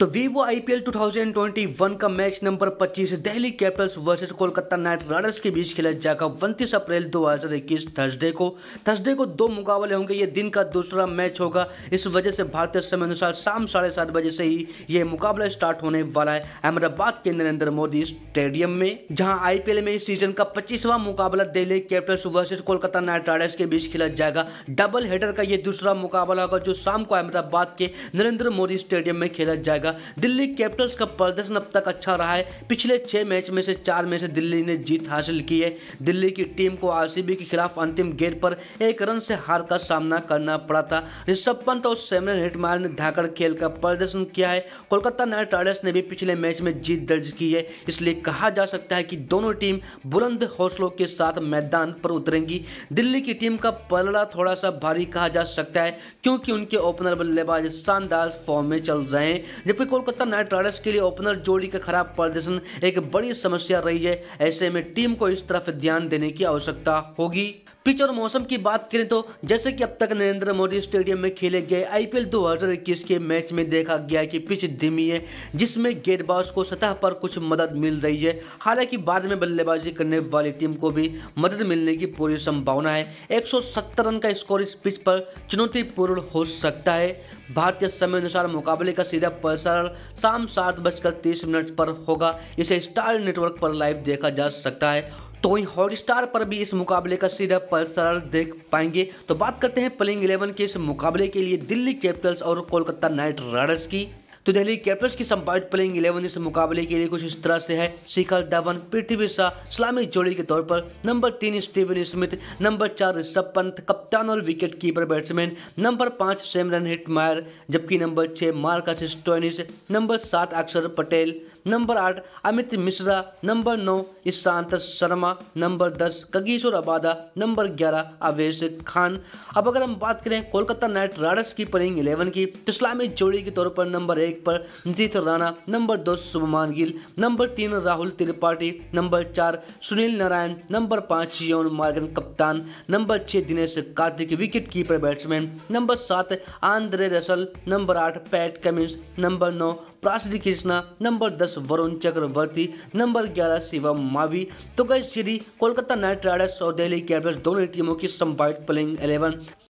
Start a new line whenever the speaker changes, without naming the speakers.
तो Vivo IPL 2021 का match number 25 Delhi Capitals versus Kolkata Knight Riders के बीच खेला जाएगा 29 अप्रैल 2021 थर्सडे को थर्सडे को दो मुकाबले होंगे ये दिन का दूसरा मैच होगा इस वजह से भारतीय समय अनुसार शाम साढ़े सात बजे से ही ये मुकाबला स्टार्ट होने वाला है अहमदाबाद के नरेंद्र मोदी स्टेडियम में जहाँ आई में इस सीजन का पच्चीसवा मुकाबला Delhi Capitals versus Kolkata Knight Riders के बीच खेला जाएगा डबल हेडर का ये दूसरा मुकाबला होगा जो शाम को अहमदाबाद के नरेंद्र मोदी स्टेडियम में खेला जाएगा जाएगा दिल्ली कैपिटल्स का प्रदर्शन अब तक अच्छा रहा है पिछले छः मैच में से चार में से दिल्ली ने जीत हासिल की है दिल्ली की टीम को आर के खिलाफ अंतिम गेंद पर एक रन से हार का सामना करना पड़ा था ऋषभ पंत और सैमरन हिटमार ने धाकर खेल का प्रदर्शन किया है कोलकाता नाइट राइडर्स ने भी पिछले मैच में जीत दर्ज की है इसलिए कहा जा सकता है कि दोनों टीम बुलंद हौसलों के साथ मैदान पर उतरेंगी दिल्ली की टीम का पलड़ा थोड़ा सा भारी कहा जा सकता है क्योंकि उनके ओपनर बल्लेबाज शानदार फॉर्म में चल रहे हैं जब एपी कोलकाता नाइट राइडर्स के लिए ओपनर जोड़ी का खराब प्रदर्शन एक बड़ी समस्या रही है ऐसे में टीम को इस तरफ ध्यान देने की आवश्यकता होगी पिच और मौसम की बात करें तो जैसे कि अब तक नरेंद्र मोदी स्टेडियम में खेले गए आईपीएल 2021 के मैच में देखा गया कि पिच धीमी है जिसमें गेंदबाज को सतह पर कुछ मदद मिल रही है हालांकि बाद में बल्लेबाजी करने वाली टीम को भी मदद मिलने की पूरी संभावना है 170 रन का स्कोर इस पिच पर चुनौतीपूर्ण हो सकता है भारतीय समय अनुसार मुकाबले का सीधा प्रसारण शाम सात बजकर तीस मिनट पर होगा इसे स्टार नेटवर्क पर लाइव देखा जा सकता है तो वहीं हॉटस्टार पर भी इस मुकाबले का सीधा प्रसारण देख पाएंगे तो बात करते हैं प्लेइंग इलेवन के इस मुकाबले के लिए दिल्ली कैपिटल्स और कोलकाता नाइट राइडर्स की तो दिल्ली कैपिटल्स की संभावित प्लेइंग इलेवन इस मुकाबले के लिए कुछ इस तरह से है शिखर धवन पृथ्वी शाह सलामी जोड़ी के तौर पर नंबर तीन स्टीवन स्मिथ नंबर चार ऋषभ पंत कप्तान और विकेट कीपर बैट्समैन नंबर पाँच सेमरन हिटमायर जबकि नंबर छः मार्कस स्टोनिस नंबर सात अक्षर पटेल नंबर आठ अमित मिश्रा नंबर नौ ईशांत शर्मा नंबर दस कगीश्वर अबादा नंबर ग्यारह अवेश खान अब अगर हम बात करें कोलकाता नाइट राइडर्स की प्लेइंग इलेवन की तो इस्लामी जोड़ी के तौर पर नंबर एक पर नितिश राणा नंबर दो शुभमान गिल नंबर तीन राहुल त्रिपाठी नंबर चार सुनील नारायण नंबर पाँच यौन मार्गन कप्तान नंबर छः Dinesh Karthik wicket keeper batsman number सात आंद्रे रसल नंबर आठ पैट कमिंस नंबर नौ प्लस श्री कृष्णा नंबर दस वरुण चक्रवर्ती नंबर ग्यारह शिवम मावी तो गई श्री कोलकाता नाइट राइडर्स और दिल्ली कैपिटल्स दोनों टीमों की संभावित प्लेइंग एलेवन